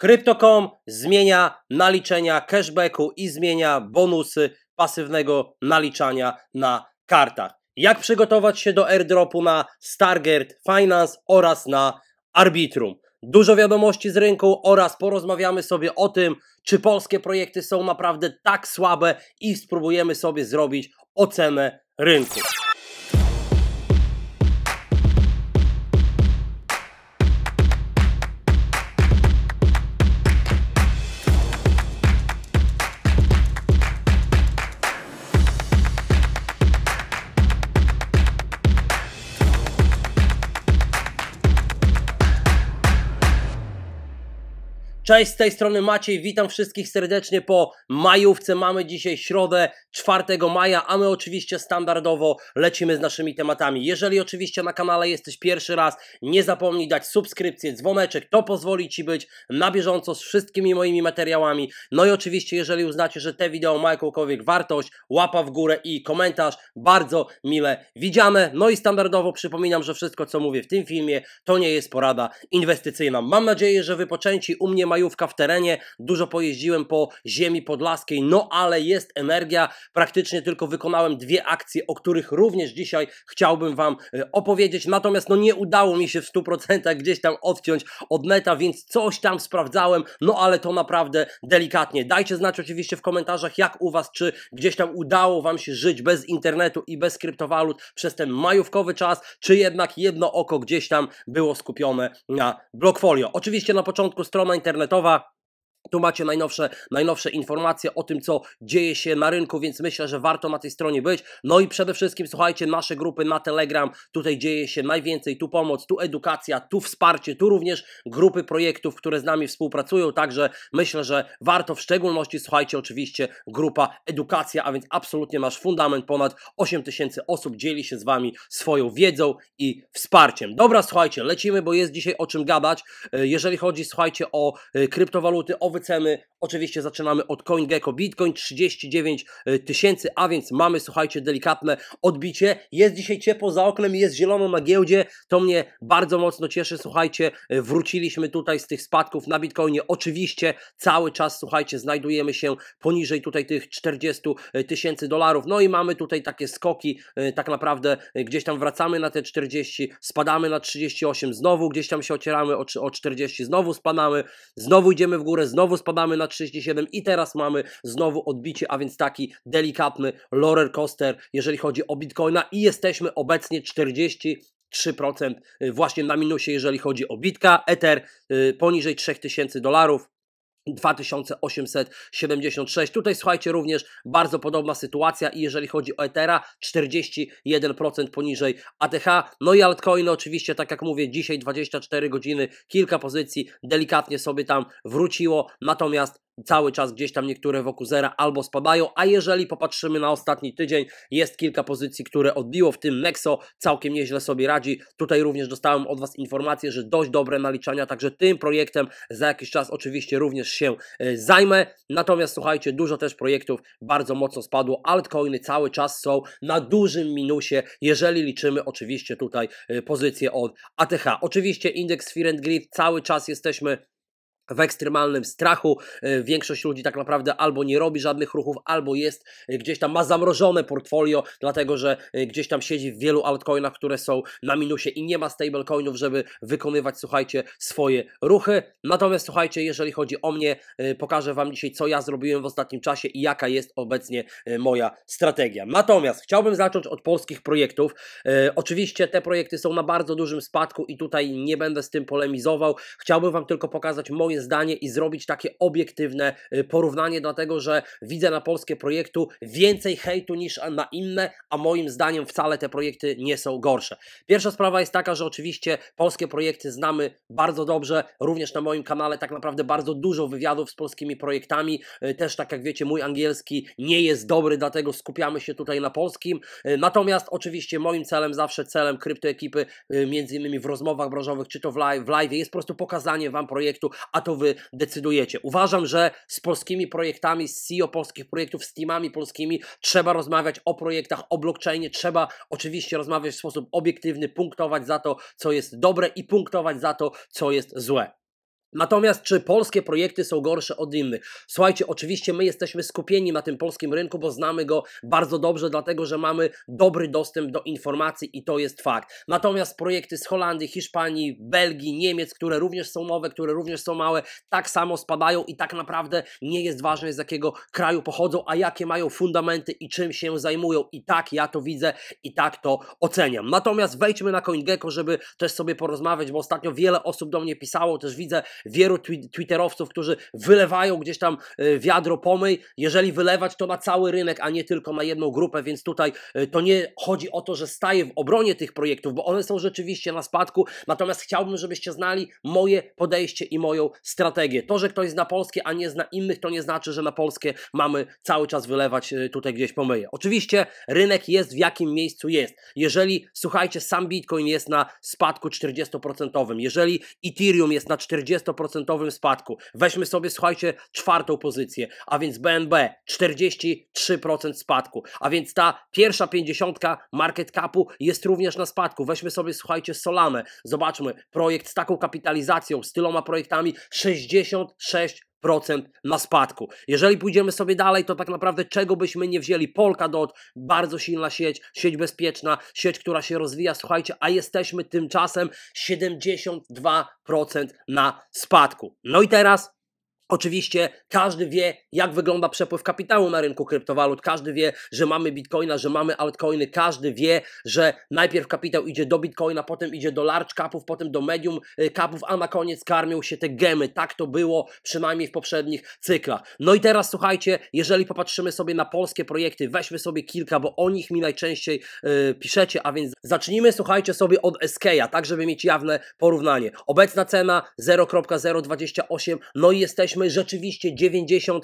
Crypto.com zmienia naliczenia cashbacku i zmienia bonusy pasywnego naliczania na kartach. Jak przygotować się do airdropu na Stargate Finance oraz na Arbitrum. Dużo wiadomości z rynku oraz porozmawiamy sobie o tym, czy polskie projekty są naprawdę tak słabe i spróbujemy sobie zrobić ocenę rynku. Cześć, z tej strony Maciej, witam wszystkich serdecznie po majówce. Mamy dzisiaj środę 4 maja, a my oczywiście standardowo lecimy z naszymi tematami. Jeżeli oczywiście na kanale jesteś pierwszy raz, nie zapomnij dać subskrypcję, dzwoneczek, to pozwoli Ci być na bieżąco z wszystkimi moimi materiałami. No i oczywiście, jeżeli uznacie, że te wideo ma jakąkolwiek wartość, łapa w górę i komentarz, bardzo mile widziane. No i standardowo przypominam, że wszystko co mówię w tym filmie to nie jest porada inwestycyjna. Mam nadzieję, że wypoczęci u mnie mają majówka w terenie, dużo pojeździłem po ziemi podlaskiej, no ale jest energia, praktycznie tylko wykonałem dwie akcje, o których również dzisiaj chciałbym Wam y, opowiedzieć, natomiast no nie udało mi się w 100% gdzieś tam odciąć od neta, więc coś tam sprawdzałem, no ale to naprawdę delikatnie. Dajcie znać oczywiście w komentarzach, jak u Was, czy gdzieś tam udało Wam się żyć bez internetu i bez kryptowalut przez ten majówkowy czas, czy jednak jedno oko gdzieś tam było skupione na blockfolio Oczywiście na początku strona internetowa toaletowa tu macie najnowsze, najnowsze informacje o tym, co dzieje się na rynku, więc myślę, że warto na tej stronie być. No i przede wszystkim słuchajcie, nasze grupy na Telegram, tutaj dzieje się najwięcej, tu pomoc, tu edukacja, tu wsparcie, tu również grupy projektów, które z nami współpracują, także myślę, że warto w szczególności, słuchajcie, oczywiście grupa edukacja, a więc absolutnie masz fundament, ponad 8 tysięcy osób dzieli się z Wami swoją wiedzą i wsparciem. Dobra, słuchajcie, lecimy, bo jest dzisiaj o czym gadać. E, jeżeli chodzi, słuchajcie, o e, kryptowaluty, o ceny. Oczywiście zaczynamy od CoinGecko Bitcoin 39 e, tysięcy, a więc mamy, słuchajcie, delikatne odbicie. Jest dzisiaj ciepło za oknem i jest zielono na giełdzie. To mnie bardzo mocno cieszy, słuchajcie. E, wróciliśmy tutaj z tych spadków na Bitcoinie. Oczywiście cały czas, słuchajcie, znajdujemy się poniżej tutaj tych 40 e, tysięcy dolarów. No i mamy tutaj takie skoki, tak naprawdę gdzieś tam wracamy na te 40, spadamy na 38 znowu, gdzieś tam się ocieramy o, o 40, znowu spadamy, znowu idziemy w górę, znowu znowu spadamy na 37 i teraz mamy znowu odbicie, a więc taki delikatny roller coaster, jeżeli chodzi o Bitcoina i jesteśmy obecnie 40 3% y, właśnie na minusie, jeżeli chodzi o bitka, Ether y, poniżej 3000 dolarów, 2876. Tutaj słuchajcie, również bardzo podobna sytuacja i jeżeli chodzi o Ethera, 41% poniżej ATH. No i altcoiny oczywiście, tak jak mówię, dzisiaj 24 godziny, kilka pozycji delikatnie sobie tam wróciło, natomiast cały czas gdzieś tam niektóre wokół zera albo spadają, a jeżeli popatrzymy na ostatni tydzień, jest kilka pozycji, które odbiło, w tym Nexo całkiem nieźle sobie radzi. Tutaj również dostałem od Was informację, że dość dobre naliczania, także tym projektem za jakiś czas oczywiście również się e, zajmę. Natomiast słuchajcie, dużo też projektów bardzo mocno spadło, altcoiny cały czas są na dużym minusie, jeżeli liczymy oczywiście tutaj e, pozycję od ATH. Oczywiście indeks Fear and Greed cały czas jesteśmy w ekstremalnym strachu. E, większość ludzi tak naprawdę albo nie robi żadnych ruchów, albo jest e, gdzieś tam, ma zamrożone portfolio, dlatego że e, gdzieś tam siedzi w wielu altcoinach, które są na minusie i nie ma stablecoinów, żeby wykonywać, słuchajcie, swoje ruchy. Natomiast słuchajcie, jeżeli chodzi o mnie, pokażę Wam dzisiaj, co ja zrobiłem w ostatnim czasie i jaka jest obecnie moja strategia. Natomiast chciałbym zacząć od polskich projektów. Oczywiście te projekty są na bardzo dużym spadku i tutaj nie będę z tym polemizował. Chciałbym Wam tylko pokazać moje zdanie i zrobić takie obiektywne y, porównanie, dlatego że widzę na polskie projektu więcej hejtu niż na inne, a moim zdaniem wcale te projekty nie są gorsze. Pierwsza sprawa jest taka, że oczywiście polskie projekty znamy bardzo dobrze, również na moim kanale tak naprawdę bardzo dużo wywiadów z polskimi projektami. Y, też tak jak wiecie, mój angielski nie jest dobry, dlatego skupiamy się tutaj na polskim. Y, natomiast oczywiście moim celem, zawsze celem kryptoekipy, między innymi w rozmowach branżowych, czy to w live, w live jest po prostu pokazanie Wam projektu, a to wy decydujecie. Uważam, że z polskimi projektami, z CEO polskich projektów, z teamami polskimi trzeba rozmawiać o projektach, o blockchainie, trzeba oczywiście rozmawiać w sposób obiektywny, punktować za to, co jest dobre i punktować za to, co jest złe. Natomiast czy polskie projekty są gorsze od innych? Słuchajcie, oczywiście my jesteśmy skupieni na tym polskim rynku, bo znamy go bardzo dobrze, dlatego że mamy dobry dostęp do informacji i to jest fakt. Natomiast projekty z Holandii, Hiszpanii, Belgii, Niemiec, które również są nowe, które również są małe, tak samo spadają i tak naprawdę nie jest ważne z jakiego kraju pochodzą, a jakie mają fundamenty i czym się zajmują. I tak ja to widzę i tak to oceniam. Natomiast wejdźmy na CoinGecko, żeby też sobie porozmawiać, bo ostatnio wiele osób do mnie pisało, też widzę wielu twitterowców, którzy wylewają gdzieś tam e, wiadro pomyj. Jeżeli wylewać, to na cały rynek, a nie tylko na jedną grupę, więc tutaj e, to nie chodzi o to, że staję w obronie tych projektów, bo one są rzeczywiście na spadku, natomiast chciałbym, żebyście znali moje podejście i moją strategię. To, że ktoś zna polskie, a nie zna innych, to nie znaczy, że na polskie mamy cały czas wylewać e, tutaj gdzieś pomyje. Oczywiście rynek jest w jakim miejscu jest. Jeżeli, słuchajcie, sam Bitcoin jest na spadku 40%, jeżeli Ethereum jest na 40%, 40% spadku. Weźmy sobie, słuchajcie, czwartą pozycję, a więc BNB 43% spadku, a więc ta pierwsza pięćdziesiątka market capu jest również na spadku. Weźmy sobie, słuchajcie, Solamę. Zobaczmy, projekt z taką kapitalizacją, z tyloma projektami 66 na spadku. Jeżeli pójdziemy sobie dalej, to tak naprawdę czego byśmy nie wzięli? Polkadot, bardzo silna sieć, sieć bezpieczna, sieć, która się rozwija, słuchajcie, a jesteśmy tymczasem 72% na spadku. No i teraz Oczywiście każdy wie, jak wygląda przepływ kapitału na rynku kryptowalut, każdy wie, że mamy bitcoina, że mamy altcoiny, każdy wie, że najpierw kapitał idzie do bitcoina, potem idzie do large capów, potem do medium y, capów, a na koniec karmią się te gemy. Tak to było przynajmniej w poprzednich cyklach. No i teraz słuchajcie, jeżeli popatrzymy sobie na polskie projekty, weźmy sobie kilka, bo o nich mi najczęściej yy, piszecie, a więc zacznijmy słuchajcie sobie od SK'a, tak żeby mieć jawne porównanie. Obecna cena 0.028, no i jesteśmy rzeczywiście 95%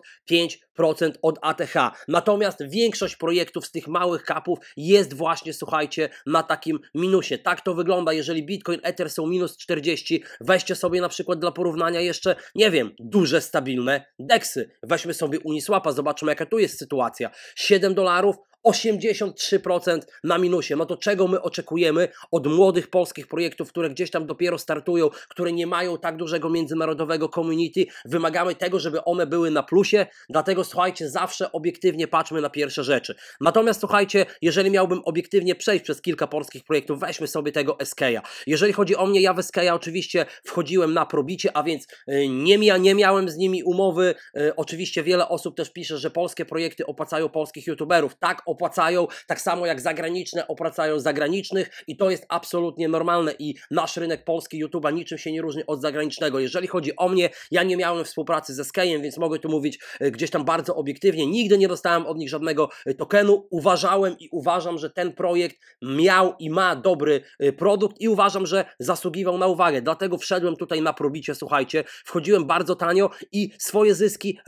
od ATH. Natomiast większość projektów z tych małych kapów jest właśnie, słuchajcie, na takim minusie. Tak to wygląda, jeżeli Bitcoin, Ether są minus 40, weźcie sobie na przykład dla porównania jeszcze, nie wiem, duże, stabilne DEXy. Weźmy sobie Uniswapa, zobaczmy jaka tu jest sytuacja. 7 dolarów, 83% na minusie. No to czego my oczekujemy od młodych polskich projektów, które gdzieś tam dopiero startują, które nie mają tak dużego międzynarodowego community? Wymagamy tego, żeby one były na plusie, dlatego słuchajcie, zawsze obiektywnie patrzmy na pierwsze rzeczy. Natomiast słuchajcie, jeżeli miałbym obiektywnie przejść przez kilka polskich projektów, weźmy sobie tego SK'a. Jeżeli chodzi o mnie, ja w SK'a oczywiście wchodziłem na probicie, a więc y, nie, mia, nie miałem z nimi umowy. Y, oczywiście wiele osób też pisze, że polskie projekty opłacają polskich youtuberów. Tak, opłacają, tak samo jak zagraniczne opłacają zagranicznych i to jest absolutnie normalne i nasz rynek polski YouTube'a niczym się nie różni od zagranicznego. Jeżeli chodzi o mnie, ja nie miałem współpracy ze Skejem, więc mogę tu mówić e, gdzieś tam bardzo obiektywnie. Nigdy nie dostałem od nich żadnego e, tokenu. Uważałem i uważam, że ten projekt miał i ma dobry e, produkt i uważam, że zasługiwał na uwagę. Dlatego wszedłem tutaj na probicie, słuchajcie. Wchodziłem bardzo tanio i swoje zyski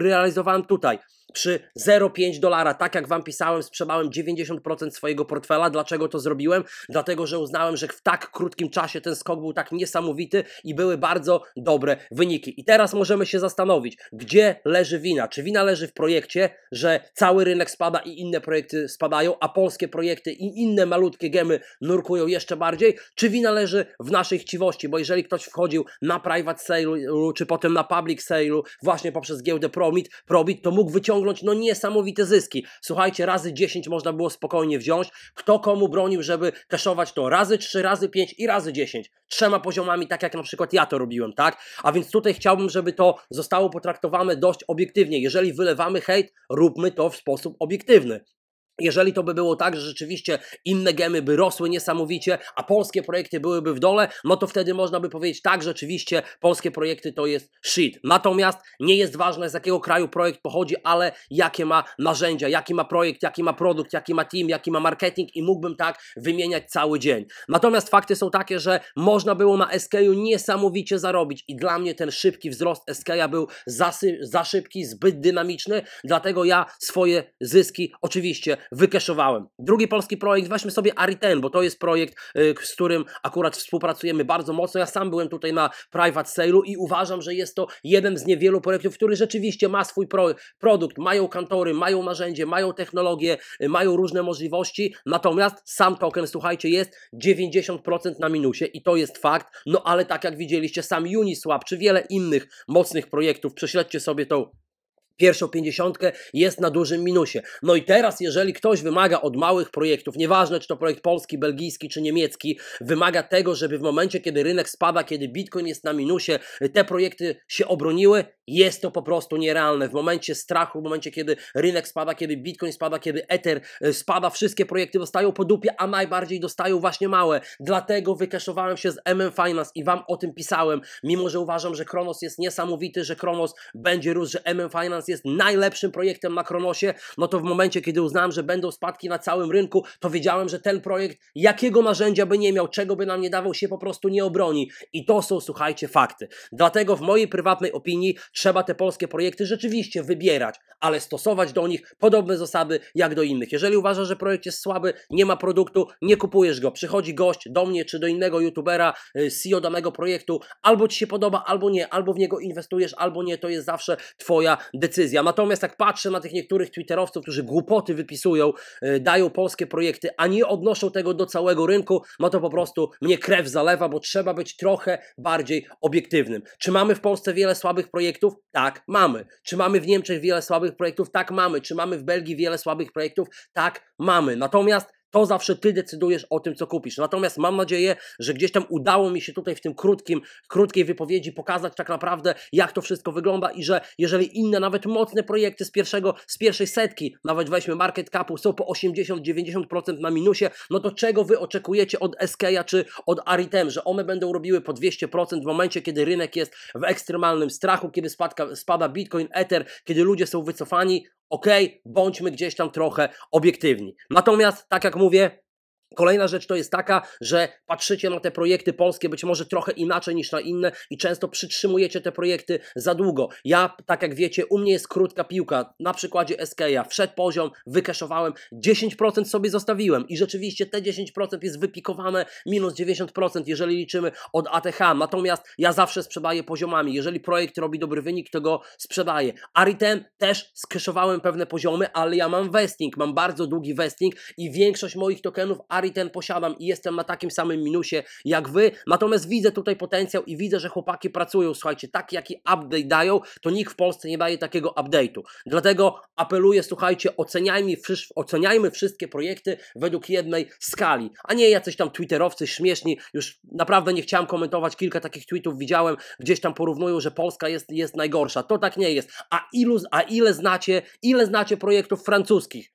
realizowałem tutaj przy 0,5 dolara. Tak jak Wam pisałem, sprzedałem 90% swojego portfela. Dlaczego to zrobiłem? Dlatego, że uznałem, że w tak krótkim czasie ten skok był tak niesamowity i były bardzo dobre wyniki. I teraz możemy się zastanowić, gdzie leży wina? Czy wina leży w projekcie, że cały rynek spada i inne projekty spadają, a polskie projekty i inne malutkie gemy nurkują jeszcze bardziej? Czy wina leży w naszej chciwości? Bo jeżeli ktoś wchodził na private sale, czy potem na public sale, właśnie poprzez giełdę Promit, Probit, to mógł wyciągnąć osiągnąć no niesamowite zyski. Słuchajcie, razy 10 można było spokojnie wziąć. Kto komu bronił, żeby kaszować to razy 3, razy 5 i razy 10. Trzema poziomami, tak jak na przykład ja to robiłem, tak? A więc tutaj chciałbym, żeby to zostało potraktowane dość obiektywnie. Jeżeli wylewamy hejt, róbmy to w sposób obiektywny. Jeżeli to by było tak, że rzeczywiście inne gemy by rosły niesamowicie, a polskie projekty byłyby w dole, no to wtedy można by powiedzieć tak, rzeczywiście polskie projekty to jest shit. Natomiast nie jest ważne z jakiego kraju projekt pochodzi, ale jakie ma narzędzia, jaki ma projekt, jaki ma produkt, jaki ma team, jaki ma marketing i mógłbym tak wymieniać cały dzień. Natomiast fakty są takie, że można było na SKU niesamowicie zarobić i dla mnie ten szybki wzrost SKU był za, za szybki, zbyt dynamiczny, dlatego ja swoje zyski oczywiście wykeszowałem. Drugi polski projekt, weźmy sobie Ariten, bo to jest projekt, y, z którym akurat współpracujemy bardzo mocno. Ja sam byłem tutaj na private sale'u i uważam, że jest to jeden z niewielu projektów, który rzeczywiście ma swój pro produkt, mają kantory, mają narzędzie, mają technologię, y, mają różne możliwości, natomiast sam token, słuchajcie, jest 90% na minusie i to jest fakt, no ale tak jak widzieliście, sam Uniswap czy wiele innych mocnych projektów, prześledźcie sobie tą pierwszą pięćdziesiątkę jest na dużym minusie. No i teraz, jeżeli ktoś wymaga od małych projektów, nieważne czy to projekt polski, belgijski czy niemiecki, wymaga tego, żeby w momencie, kiedy rynek spada, kiedy bitcoin jest na minusie, te projekty się obroniły jest to po prostu nierealne. W momencie strachu, w momencie, kiedy rynek spada, kiedy bitcoin spada, kiedy Ether e, spada, wszystkie projekty dostają po dupie, a najbardziej dostają właśnie małe. Dlatego wykaszowałem się z MM Finance i Wam o tym pisałem, mimo że uważam, że Kronos jest niesamowity, że Kronos będzie rósł, że MM Finance jest najlepszym projektem na Kronosie, no to w momencie, kiedy uznałem, że będą spadki na całym rynku, to wiedziałem, że ten projekt, jakiego narzędzia by nie miał, czego by nam nie dawał, się po prostu nie obroni. I to są, słuchajcie, fakty. Dlatego w mojej prywatnej opinii Trzeba te polskie projekty rzeczywiście wybierać, ale stosować do nich podobne zasady jak do innych. Jeżeli uważasz, że projekt jest słaby, nie ma produktu, nie kupujesz go. Przychodzi gość do mnie czy do innego youtubera, y, CEO danego projektu, albo ci się podoba, albo nie, albo w niego inwestujesz, albo nie, to jest zawsze twoja decyzja. Natomiast jak patrzę na tych niektórych twitterowców, którzy głupoty wypisują, y, dają polskie projekty, a nie odnoszą tego do całego rynku, no to po prostu mnie krew zalewa, bo trzeba być trochę bardziej obiektywnym. Czy mamy w Polsce wiele słabych projektów? Tak, mamy. Czy mamy w Niemczech wiele słabych słabych projektów? Tak, mamy. Czy mamy w Belgii wiele słabych projektów? Tak, mamy. Natomiast to zawsze ty decydujesz o tym, co kupisz. Natomiast mam nadzieję, że gdzieś tam udało mi się tutaj w tym krótkim, krótkiej wypowiedzi pokazać tak naprawdę, jak to wszystko wygląda i że jeżeli inne, nawet mocne projekty z pierwszego, z pierwszej setki, nawet weźmy market capu, są po 80-90% na minusie, no to czego wy oczekujecie od SK'a czy od Aritem, że one będą robiły po 200% w momencie, kiedy rynek jest w ekstremalnym strachu, kiedy spadka, spada Bitcoin, Ether, kiedy ludzie są wycofani, ok, bądźmy gdzieś tam trochę obiektywni. Natomiast, tak jak mówię, Kolejna rzecz to jest taka, że patrzycie na te projekty polskie być może trochę inaczej niż na inne i często przytrzymujecie te projekty za długo. Ja, tak jak wiecie, u mnie jest krótka piłka. Na przykładzie SKA wszedł poziom, wykeszowałem, 10% sobie zostawiłem i rzeczywiście te 10% jest wypikowane minus 90%, jeżeli liczymy od ATH. Natomiast ja zawsze sprzedaję poziomami. Jeżeli projekt robi dobry wynik, to go sprzedaję. Aritem też skeszowałem pewne poziomy, ale ja mam vesting, mam bardzo długi vesting i większość moich tokenów Ferrari ten posiadam i jestem na takim samym minusie jak Wy, natomiast widzę tutaj potencjał i widzę, że chłopaki pracują, słuchajcie, tak jaki update dają, to nikt w Polsce nie daje takiego update'u. Dlatego apeluję, słuchajcie, oceniajmy, oceniajmy wszystkie projekty według jednej skali, a nie jacyś tam twitterowcy śmieszni, już naprawdę nie chciałem komentować, kilka takich tweetów widziałem, gdzieś tam porównują, że Polska jest, jest najgorsza, to tak nie jest, a, ilu, a ile znacie, ile znacie projektów francuskich?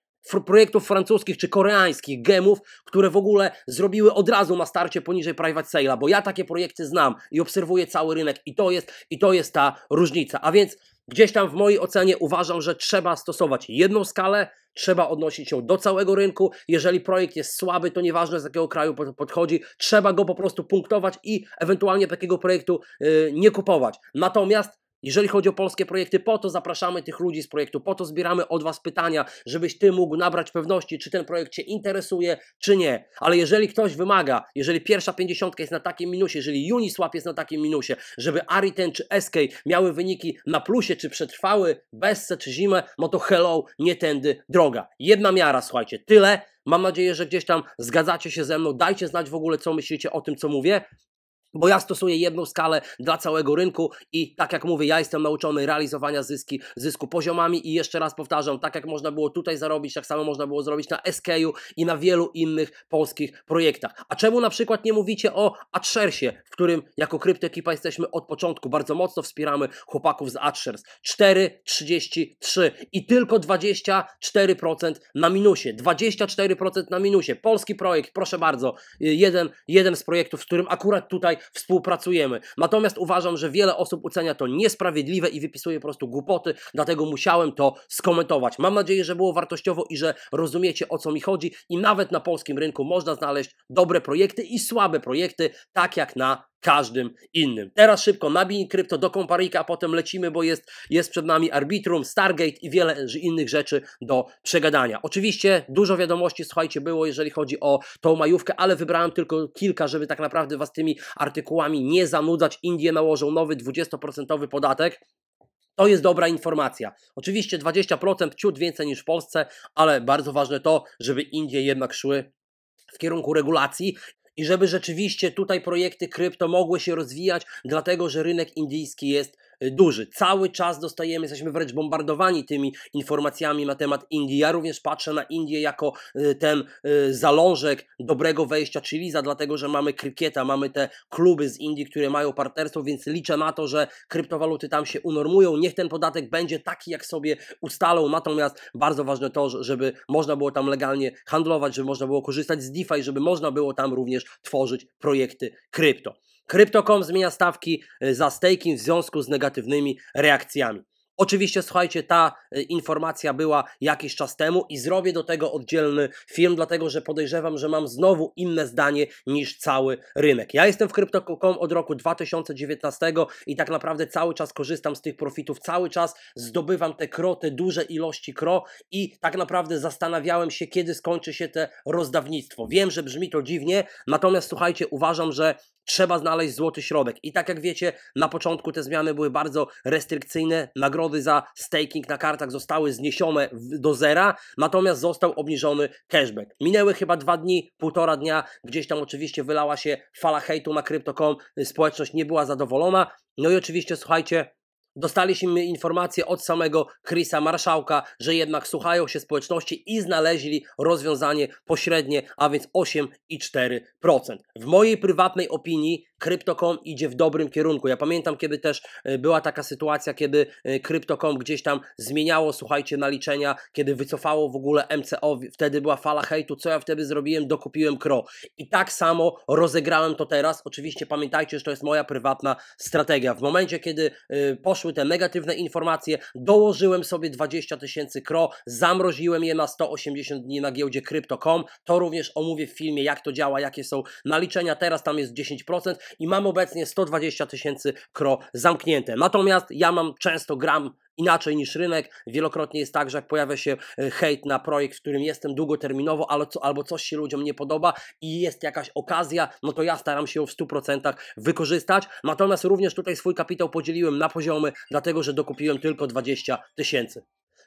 projektów francuskich czy koreańskich, gemów, które w ogóle zrobiły od razu na starcie poniżej private sale'a, bo ja takie projekty znam i obserwuję cały rynek i to jest, i to jest ta różnica. A więc gdzieś tam w mojej ocenie uważam, że trzeba stosować jedną skalę, trzeba odnosić ją do całego rynku. Jeżeli projekt jest słaby, to nieważne z jakiego kraju podchodzi, trzeba go po prostu punktować i ewentualnie takiego projektu yy, nie kupować. Natomiast jeżeli chodzi o polskie projekty, po to zapraszamy tych ludzi z projektu, po to zbieramy od Was pytania, żebyś Ty mógł nabrać pewności, czy ten projekt Cię interesuje, czy nie. Ale jeżeli ktoś wymaga, jeżeli pierwsza pięćdziesiątka jest na takim minusie, jeżeli Uniswap jest na takim minusie, żeby Ariten czy SK miały wyniki na plusie, czy przetrwały bezce, czy zimę, no to hello, nie tędy droga. Jedna miara, słuchajcie, tyle. Mam nadzieję, że gdzieś tam zgadzacie się ze mną. Dajcie znać w ogóle, co myślicie o tym, co mówię. Bo ja stosuję jedną skalę dla całego rynku i tak jak mówię, ja jestem nauczony realizowania zyski, zysku poziomami i jeszcze raz powtarzam, tak jak można było tutaj zarobić, tak samo można było zrobić na SKU i na wielu innych polskich projektach. A czemu na przykład nie mówicie o Adshersie, w którym jako kryptoekipa jesteśmy od początku, bardzo mocno wspieramy chłopaków z Adshers. 4,33 i tylko 24% na minusie. 24% na minusie. Polski projekt, proszę bardzo, jeden, jeden z projektów, w którym akurat tutaj współpracujemy. Natomiast uważam, że wiele osób ucenia to niesprawiedliwe i wypisuje po prostu głupoty, dlatego musiałem to skomentować. Mam nadzieję, że było wartościowo i że rozumiecie o co mi chodzi i nawet na polskim rynku można znaleźć dobre projekty i słabe projekty, tak jak na każdym innym. Teraz szybko nabij krypto do komparyjka, a potem lecimy, bo jest, jest przed nami Arbitrum, Stargate i wiele innych rzeczy do przegadania. Oczywiście dużo wiadomości, słuchajcie, było, jeżeli chodzi o tą majówkę, ale wybrałem tylko kilka, żeby tak naprawdę Was tymi artykułami nie zanudzać. Indie nałożą nowy 20% podatek. To jest dobra informacja. Oczywiście 20% ciut więcej niż w Polsce, ale bardzo ważne to, żeby Indie jednak szły w kierunku regulacji i żeby rzeczywiście tutaj projekty krypto mogły się rozwijać, dlatego że rynek indyjski jest Y, duży. Cały czas dostajemy, jesteśmy wręcz bombardowani tymi informacjami na temat Indii. Ja również patrzę na Indię jako y, ten y, zalążek dobrego wejścia za dlatego że mamy krykieta, mamy te kluby z Indii, które mają partnerstwo, więc liczę na to, że kryptowaluty tam się unormują. Niech ten podatek będzie taki, jak sobie ustalą. Natomiast bardzo ważne to, żeby można było tam legalnie handlować, żeby można było korzystać z DeFi, żeby można było tam również tworzyć projekty krypto. Crypto.com zmienia stawki e, za staking w związku z negatywnymi reakcjami. Oczywiście, słuchajcie, ta y, informacja była jakiś czas temu i zrobię do tego oddzielny film, dlatego że podejrzewam, że mam znowu inne zdanie niż cały rynek. Ja jestem w Crypto.com od roku 2019 i tak naprawdę cały czas korzystam z tych profitów, cały czas zdobywam te kro, te duże ilości kro i tak naprawdę zastanawiałem się, kiedy skończy się te rozdawnictwo. Wiem, że brzmi to dziwnie, natomiast słuchajcie, uważam, że trzeba znaleźć złoty środek. I tak jak wiecie, na początku te zmiany były bardzo restrykcyjne, nagrody transferowy za staking na kartach zostały zniesione do zera, natomiast został obniżony cashback. Minęły chyba dwa dni, półtora dnia, gdzieś tam oczywiście wylała się fala hejtu na Crypto.com, społeczność nie była zadowolona. No i oczywiście, słuchajcie, Dostaliśmy informację od samego Chrisa Marszałka, że jednak słuchają się społeczności i znaleźli rozwiązanie pośrednie, a więc 8,4%. W mojej prywatnej opinii Crypto.com idzie w dobrym kierunku. Ja pamiętam, kiedy też e, była taka sytuacja, kiedy e, Crypto.com gdzieś tam zmieniało, słuchajcie, naliczenia, kiedy wycofało w ogóle MCO, wtedy była fala hejtu, co ja wtedy zrobiłem, dokupiłem Kro. I tak samo rozegrałem to teraz. Oczywiście pamiętajcie, że to jest moja prywatna strategia. W momencie, kiedy e, poszły te negatywne informacje, dołożyłem sobie 20 tysięcy Kro, zamroziłem je na 180 dni na giełdzie Crypto.com. To również omówię w filmie, jak to działa, jakie są naliczenia. Teraz tam jest 10% i mam obecnie 120 tysięcy kro zamknięte. Natomiast ja mam często gram inaczej niż rynek. Wielokrotnie jest tak, że jak pojawia się e, hejt na projekt, w którym jestem długoterminowo, ale co, albo coś się ludziom nie podoba i jest jakaś okazja, no to ja staram się ją w 100% wykorzystać. Natomiast również tutaj swój kapitał podzieliłem na poziomy, dlatego że dokupiłem tylko 20 tysięcy.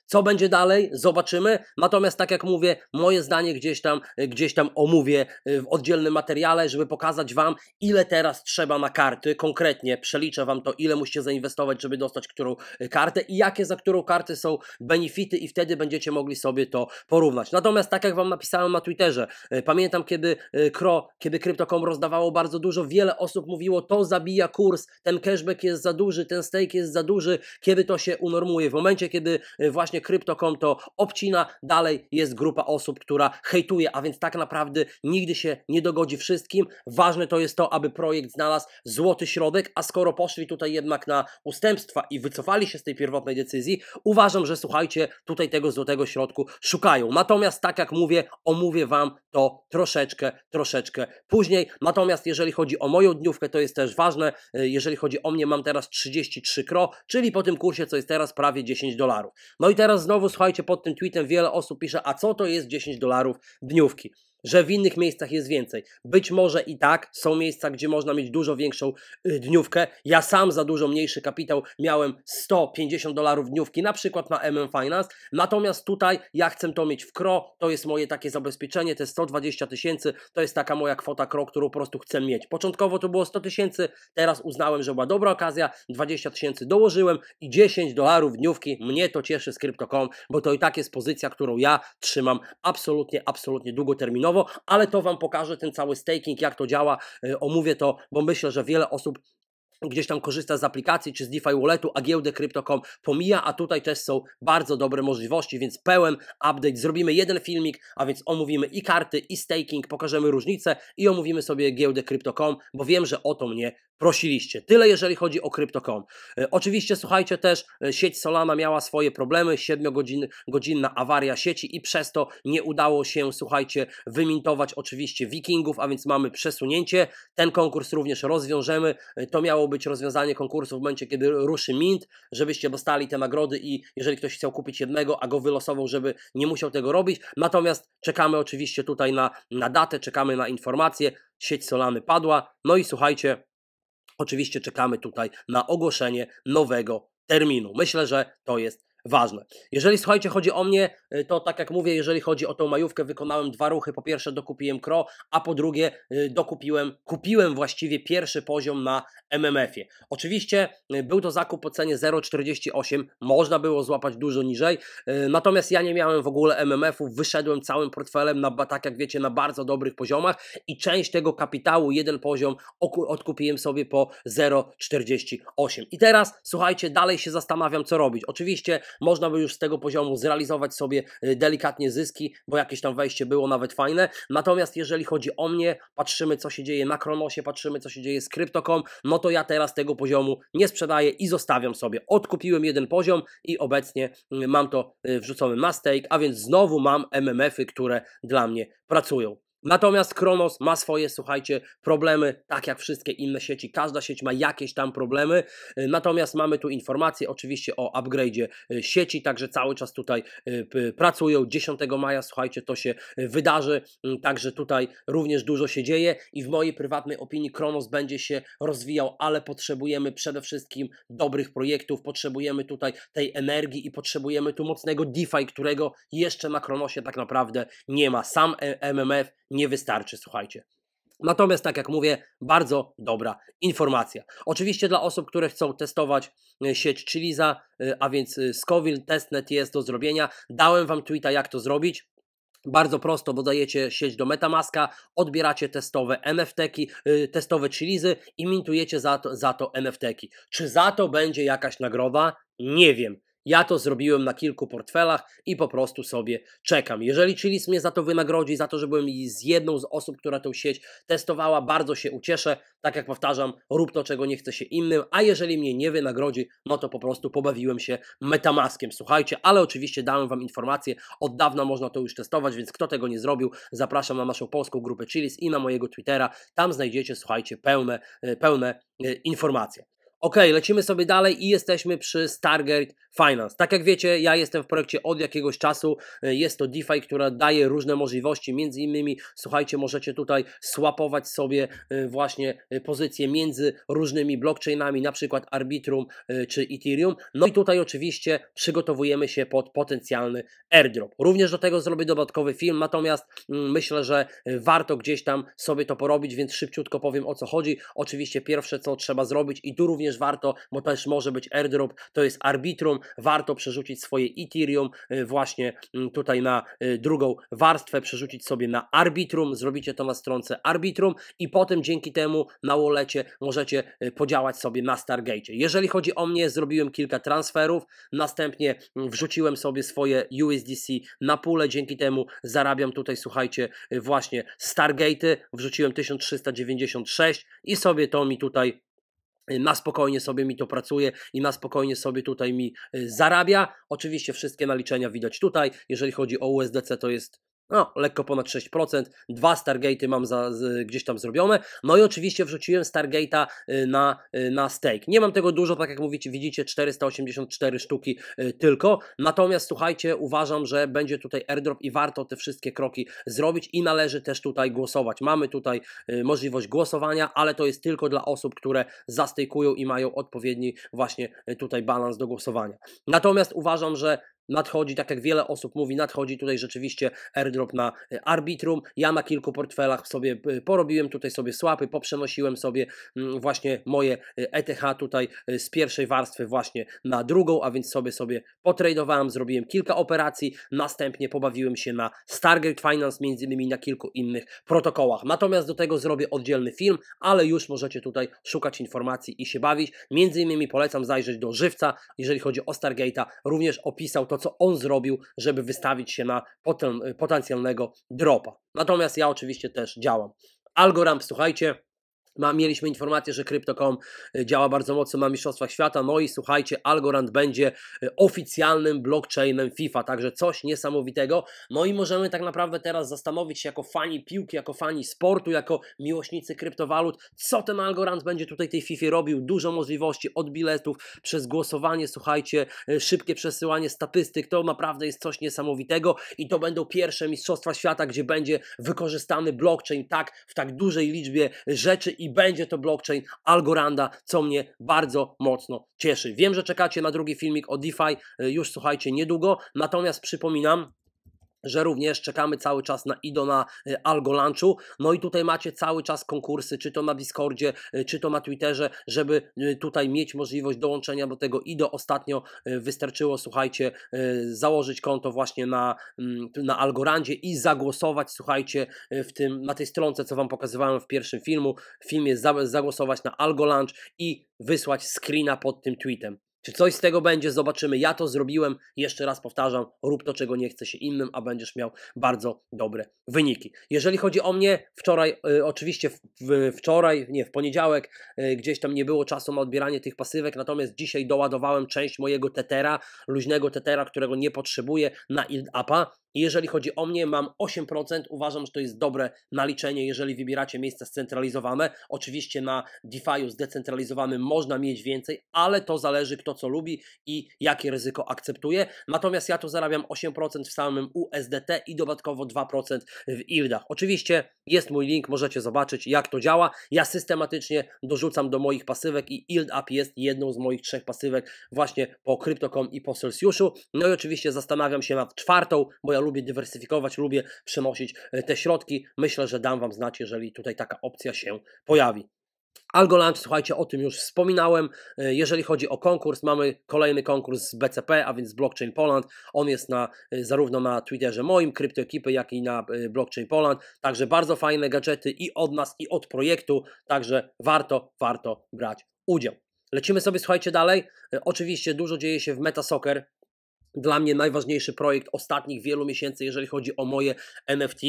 Co będzie dalej? Zobaczymy. Natomiast tak jak mówię, moje zdanie gdzieś tam, e, gdzieś tam omówię e, w oddzielnym materiale, żeby pokazać Wam, ile teraz trzeba na karty. Konkretnie przeliczę Wam to, ile musicie zainwestować, żeby dostać którą e, kartę i jakie za którą kartę są benefity i wtedy będziecie mogli sobie to porównać. Natomiast tak jak Wam napisałem na Twitterze, pamiętam kiedy Kro, kiedy Crypto.com rozdawało bardzo dużo, wiele osób mówiło, to zabija kurs, ten cashback jest za duży, ten stake jest za duży, kiedy to się unormuje. W momencie, kiedy właśnie właśnie kryptokonto obcina, dalej jest grupa osób, która hejtuje, a więc tak naprawdę nigdy się nie dogodzi wszystkim. Ważne to jest to, aby projekt znalazł złoty środek, a skoro poszli tutaj jednak na ustępstwa i wycofali się z tej pierwotnej decyzji, uważam, że słuchajcie, tutaj tego złotego środku szukają. Natomiast tak jak mówię, omówię Wam to troszeczkę, troszeczkę później. Natomiast jeżeli chodzi o moją dniówkę, to jest też ważne. Jeżeli chodzi o mnie, mam teraz 33 kro, czyli po tym kursie, co jest teraz, prawie 10 dolarów. No i teraz teraz znowu, słuchajcie, pod tym tweetem wiele osób pisze, a co to jest 10 dolarów dniówki? że w innych miejscach jest więcej. Być może i tak są miejsca, gdzie można mieć dużo większą y, dniówkę. Ja sam za dużo mniejszy kapitał miałem 150 dolarów dniówki, na przykład na MM Finance. Natomiast tutaj ja chcę to mieć w KRO, to jest moje takie zabezpieczenie, to jest 120 tysięcy, to jest taka moja kwota KRO, którą po prostu chcę mieć. Początkowo to było 100 tysięcy, teraz uznałem, że była dobra okazja, 20 tysięcy dołożyłem i 10 dolarów dniówki. Mnie to cieszy z Crypto.com, bo to i tak jest pozycja, którą ja trzymam absolutnie, absolutnie długoterminowo ale to Wam pokażę ten cały staking, jak to działa. E, omówię to, bo myślę, że wiele osób gdzieś tam korzysta z aplikacji czy z DeFi Walletu, a giełdę Crypto.com pomija, a tutaj też są bardzo dobre możliwości, więc pełen update. Zrobimy jeden filmik, a więc omówimy i karty, i staking, pokażemy różnicę i omówimy sobie giełdę Crypto.com, bo wiem, że o to mnie prosiliście. Tyle jeżeli chodzi o Crypto.com. E, oczywiście, słuchajcie, też e, sieć Solana miała swoje problemy, 7-godzinna awaria sieci i przez to nie udało się, słuchajcie, wymintować oczywiście Wikingów, a więc mamy przesunięcie. Ten konkurs również rozwiążemy. E, to miało być rozwiązanie konkursu w momencie, kiedy ruszy mint, żebyście dostali te nagrody i jeżeli ktoś chciał kupić jednego, a go wylosował, żeby nie musiał tego robić. Natomiast czekamy oczywiście tutaj na, na datę, czekamy na informacje. Sieć Solany padła. No i słuchajcie, Oczywiście czekamy tutaj na ogłoszenie nowego terminu. Myślę, że to jest ważne. Jeżeli słuchajcie, chodzi o mnie, y, to tak jak mówię, jeżeli chodzi o tą majówkę, wykonałem dwa ruchy. Po pierwsze dokupiłem Kro, a po drugie y, dokupiłem, kupiłem właściwie pierwszy poziom na MMF-ie. Oczywiście y, był to zakup po cenie 0,48, można było złapać dużo niżej, natomiast ja nie miałem w ogóle mmf u wyszedłem całym portfelem, na, tak jak wiecie, na bardzo dobrych poziomach i część tego kapitału, jeden poziom, odkupiłem sobie po 0,48. I teraz, słuchajcie, dalej się zastanawiam, co robić. Oczywiście można by już z tego poziomu zrealizować sobie y, delikatnie zyski, bo jakieś tam wejście było nawet fajne. Natomiast jeżeli chodzi o mnie, patrzymy co się dzieje na Kronosie, patrzymy co się dzieje z Crypto.com, no to ja teraz tego poziomu nie sprzedaję i zostawiam sobie. Odkupiłem jeden poziom i obecnie y, mam to y, wrzucone na stake, a więc znowu mam MMF-y, które dla mnie pracują. Natomiast Kronos ma swoje, słuchajcie, problemy, tak jak wszystkie inne sieci. Każda sieć ma jakieś tam problemy. Y, natomiast mamy tu informacje oczywiście o upgrade'zie y, sieci, także cały czas tutaj y, pracują. 10 maja, słuchajcie, to się wydarzy, także tutaj również dużo się dzieje i w mojej prywatnej opinii Kronos będzie się rozwijał, ale potrzebujemy przede wszystkim dobrych projektów, potrzebujemy tutaj tej energii i potrzebujemy tu mocnego DeFi, którego jeszcze na Kronosie tak naprawdę nie ma. Sam MMF nie wystarczy, słuchajcie. Natomiast, tak jak mówię, bardzo dobra informacja. Oczywiście dla osób, które chcą testować e, sieć Chiliza, e, a więc e, Scoville Testnet jest do zrobienia. Dałem Wam tweeta, jak to zrobić. Bardzo prosto, bo dajecie sieć do Metamaska, odbieracie testowe NFT-ki, testowe chilizy i mintujecie za to, za to NFT-ki. Czy za to będzie jakaś nagroda? Nie wiem. Ja to zrobiłem na kilku portfelach i po prostu sobie czekam. Jeżeli Chilis mnie za to wynagrodzi, za to, że byłem z jedną z osób, która tę sieć testowała, bardzo się ucieszę. Tak jak powtarzam, rób to, czego nie chce się innym, a jeżeli mnie nie wynagrodzi, no to po prostu pobawiłem się metamaskiem. Słuchajcie, ale oczywiście dałem Wam informację, od dawna można to już testować, więc kto tego nie zrobił, zapraszam na naszą polską grupę Chilis i na mojego Twittera. Tam znajdziecie, słuchajcie, pełne, e, pełne e, informacje. Ok, lecimy sobie dalej i jesteśmy przy Stargate Finance. Tak jak wiecie, ja jestem w projekcie od jakiegoś czasu. E, jest to DeFi, która daje różne możliwości. Między innymi, słuchajcie, możecie tutaj swapować sobie e, właśnie e, pozycje między różnymi blockchainami, na przykład Arbitrum czy Ethereum. No i tutaj oczywiście przygotowujemy się pod potencjalny airdrop. Również do tego zrobię dodatkowy film, natomiast mm, myślę, że warto gdzieś tam sobie to porobić, więc szybciutko powiem o co chodzi. Oczywiście pierwsze co trzeba zrobić i tu również również warto, bo też może być airdrop, to jest arbitrum, warto przerzucić swoje Ethereum y, właśnie mm, tutaj na y, drugą warstwę, przerzucić sobie na arbitrum, zrobicie to na stronce arbitrum i potem dzięki temu na wallecie możecie y, podziałać sobie na Stargate. Jeżeli chodzi o mnie, zrobiłem kilka transferów, następnie mm, wrzuciłem sobie swoje USDC na pulę, dzięki temu zarabiam tutaj, słuchajcie, właśnie Stargate, wrzuciłem 1396 i sobie to mi tutaj Y, na spokojnie sobie mi to pracuje i na spokojnie sobie tutaj mi y, zarabia. Oczywiście wszystkie naliczenia widać tutaj. Jeżeli chodzi o USDC, to jest no, lekko ponad 6%. Dwa Stargate'y mam za, z, gdzieś tam zrobione. No i oczywiście wrzuciłem Stargate'a y, na, y, na stake. Nie mam tego dużo, tak jak mówicie, widzicie 484 sztuki y, tylko. Natomiast słuchajcie, uważam, że będzie tutaj airdrop i warto te wszystkie kroki zrobić i należy też tutaj głosować. Mamy tutaj możliwość głosowania, ale to jest tylko dla osób, które zastejkują i mają odpowiedni właśnie tutaj balans do głosowania. Natomiast uważam, że nadchodzi, tak jak wiele osób mówi, nadchodzi tutaj rzeczywiście airdrop na e, Arbitrum. Ja na kilku portfelach sobie e, porobiłem tutaj sobie słapy, poprzenosiłem sobie mm, właśnie moje ETH e tutaj z pierwszej warstwy właśnie na drugą, a więc sobie sobie potradowałem, zrobiłem kilka operacji, następnie pobawiłem się na Stargate Finance, między innymi na kilku innych protokołach. Natomiast do tego zrobię oddzielny film, ale już możecie tutaj szukać informacji i się bawić. Między innymi polecam zajrzeć do Żywca, jeżeli chodzi o Stargate'a, również opisał to, co on zrobił, żeby wystawić się na potem, y, potencjalnego dropa. Natomiast ja oczywiście też działam. Algoram, słuchajcie, mieliśmy informację, że Crypto.com y, działa bardzo mocno na Mistrzostwach Świata. No i słuchajcie, Algorand będzie y, oficjalnym blockchainem FIFA, także coś niesamowitego. No i możemy tak naprawdę teraz zastanowić się jako fani piłki, jako fani sportu, jako miłośnicy kryptowalut, co ten Algorand będzie tutaj tej FIFA robił. Dużo możliwości od biletów, przez głosowanie, słuchajcie, y, szybkie przesyłanie statystyk. To naprawdę jest coś niesamowitego i to będą pierwsze Mistrzostwa Świata, gdzie będzie wykorzystany blockchain tak w tak dużej liczbie rzeczy i będzie to blockchain Algoranda, co mnie bardzo mocno cieszy. Wiem, że czekacie na drugi filmik o DeFi y, już słuchajcie niedługo, natomiast przypominam, że również czekamy cały czas na IDO na e, Algo Lunchu. No i tutaj macie cały czas konkursy, czy to na Discordzie, e, czy to na Twitterze, żeby e, tutaj mieć możliwość dołączenia do tego IDO. Ostatnio wystarczyło, słuchajcie, założyć konto właśnie na, mm, na Algorandzie i zagłosować, słuchajcie, w tym, na tej stronce, co Wam pokazywałem w pierwszym filmu, w filmie zagłosować na Algo Lunch i wysłać screena pod tym tweetem. Czy coś z tego będzie, zobaczymy. Ja to zrobiłem. Jeszcze raz powtarzam, rób to, czego nie chce się innym, a będziesz miał bardzo dobre wyniki. Jeżeli chodzi o mnie, wczoraj, y, oczywiście w, w, wczoraj, nie, w poniedziałek, y, gdzieś tam nie było czasu na odbieranie tych pasywek, natomiast dzisiaj doładowałem część mojego tetera, luźnego tetera, którego nie potrzebuję na Ilapa i jeżeli chodzi o mnie, mam 8%. Uważam, że to jest dobre naliczenie, jeżeli wybieracie miejsca scentralizowane. Oczywiście na DeFi'u zdecentralizowanym można mieć więcej, ale to zależy kto co lubi i jakie ryzyko akceptuje. Natomiast ja tu zarabiam 8% w samym USDT i dodatkowo 2% w ILDach. Oczywiście jest mój link, możecie zobaczyć jak to działa. Ja systematycznie dorzucam do moich pasywek i Yield Up jest jedną z moich trzech pasywek właśnie po Crypto.com i po Celsjuszu. No i oczywiście zastanawiam się nad czwartą, bo ja lubię dywersyfikować, lubię przenosić e, te środki. Myślę, że dam Wam znać, jeżeli tutaj taka opcja się pojawi. AlgoLunch, słuchajcie, o tym już wspominałem. E, jeżeli chodzi o konkurs, mamy kolejny konkurs z BCP, a więc Blockchain Poland. On jest na, e, zarówno na Twitterze moim, Kryptoekipy, jak i na Blockchain Poland. Także bardzo fajne gadżety i od nas, i od projektu. Także warto, warto brać udział. Lecimy sobie, słuchajcie, dalej. Oczywiście dużo dzieje się w MetaSoccer dla mnie najważniejszy projekt ostatnich wielu miesięcy, jeżeli chodzi o moje NFT.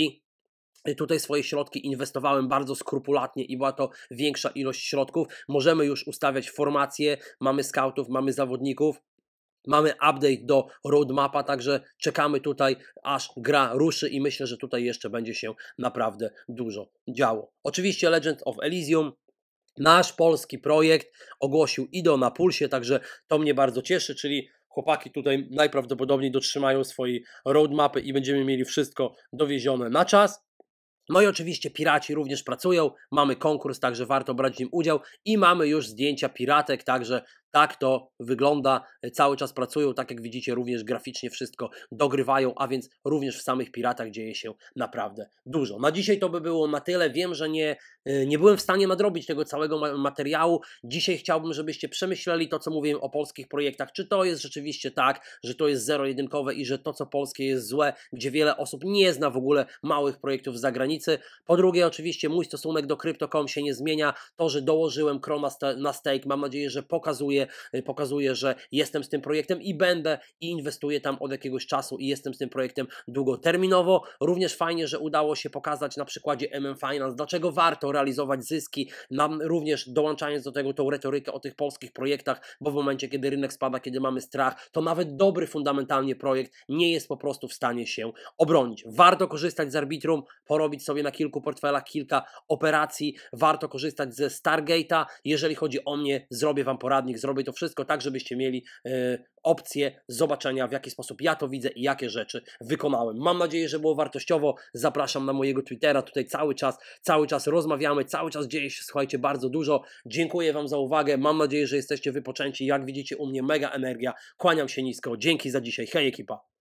Tutaj swoje środki inwestowałem bardzo skrupulatnie i była to większa ilość środków. Możemy już ustawiać formacje, mamy scoutów, mamy zawodników. Mamy update do roadmapa, także czekamy tutaj, aż gra ruszy i myślę, że tutaj jeszcze będzie się naprawdę dużo działo. Oczywiście Legend of Elysium, nasz polski projekt ogłosił IDO na pulsie, także to mnie bardzo cieszy, czyli Chłopaki tutaj najprawdopodobniej dotrzymają swojej roadmapy i będziemy mieli wszystko dowiezione na czas. No i oczywiście piraci również pracują, mamy konkurs, także warto brać w nim udział i mamy już zdjęcia piratek, także tak to wygląda, cały czas pracują, tak jak widzicie, również graficznie wszystko dogrywają, a więc również w samych piratach dzieje się naprawdę dużo. Na dzisiaj to by było na tyle. Wiem, że nie, y, nie byłem w stanie nadrobić tego całego materiału. Dzisiaj chciałbym, żebyście przemyśleli to, co mówiłem o polskich projektach. Czy to jest rzeczywiście tak, że to jest zero-jedynkowe i że to, co polskie jest złe, gdzie wiele osób nie zna w ogóle małych projektów z zagranicy. Po drugie, oczywiście mój stosunek do Crypto.com się nie zmienia. To, że dołożyłem Chroma na stake, mam nadzieję, że pokazuje Y, pokazuje, że jestem z tym projektem i będę i inwestuję tam od jakiegoś czasu i jestem z tym projektem długoterminowo. Również fajnie, że udało się pokazać na przykładzie MM Finance, dlaczego warto realizować zyski, nam również dołączając do tego tą retorykę o tych polskich projektach, bo w momencie, kiedy rynek spada, kiedy mamy strach, to nawet dobry fundamentalnie projekt nie jest po prostu w stanie się obronić. Warto korzystać z arbitrum, porobić sobie na kilku portfelach kilka operacji, warto korzystać ze Stargate'a. Jeżeli chodzi o mnie, zrobię Wam poradnik, zrobię robię to wszystko tak, żebyście mieli e, opcję zobaczenia, w jaki sposób ja to widzę i jakie rzeczy wykonałem. Mam nadzieję, że było wartościowo. Zapraszam na mojego Twittera. Tutaj cały czas, cały czas rozmawiamy, cały czas dzieje się, słuchajcie, bardzo dużo. Dziękuję Wam za uwagę. Mam nadzieję, że jesteście wypoczęci. Jak widzicie, u mnie mega energia. Kłaniam się nisko. Dzięki za dzisiaj. Hej ekipa!